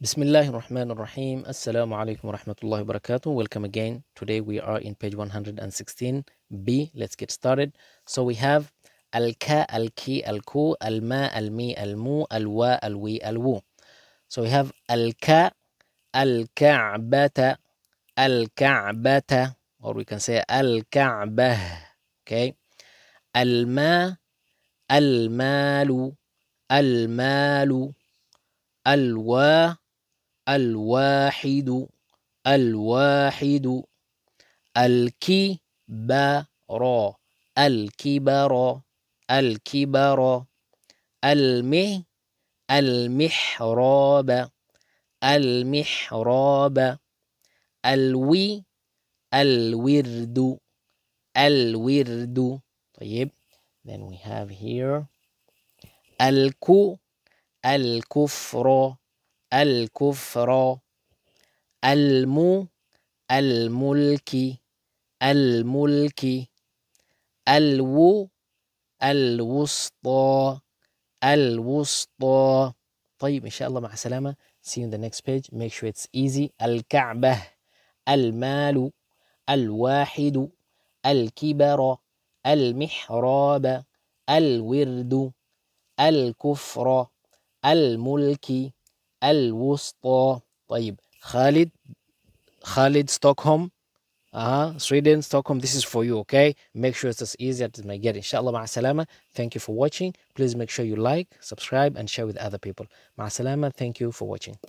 Bismillahir Rahmanir Rahim. Assalamu alaikum wa rahmatullahi wa barakatuh. Welcome again. Today we are in page 116b. Let's get started. So we have al ka, al ki, al ku, al ma, al mi, al mu, al wa, al wi, al wu. So we have al ka, al ka'bata, al ka'bata, or we can say al ka'bah. Okay. Al ma, al malu, al malu, al wa, الواحد الواحد الكبار الكبار الكبار المه المحراب المحراب الوي الورد الورد طيب then we have here الكو الكفر الكفر الم الملك الملك الو الوسطى الوسطى طيب إن شاء الله مع السلامه see you in the next page make sure it's easy الكعبة المال الواحد الكبر المحراب الورد الكفر الملك الوسطى طيب خالد Khalid Stockholm اها uh-huh. سويدن Sweden Stockholm this is for you okay make sure it's as easy as it may get inshallah مع السلامة thank you for watching please make sure you like subscribe and share with other people مع السلامة thank you for watching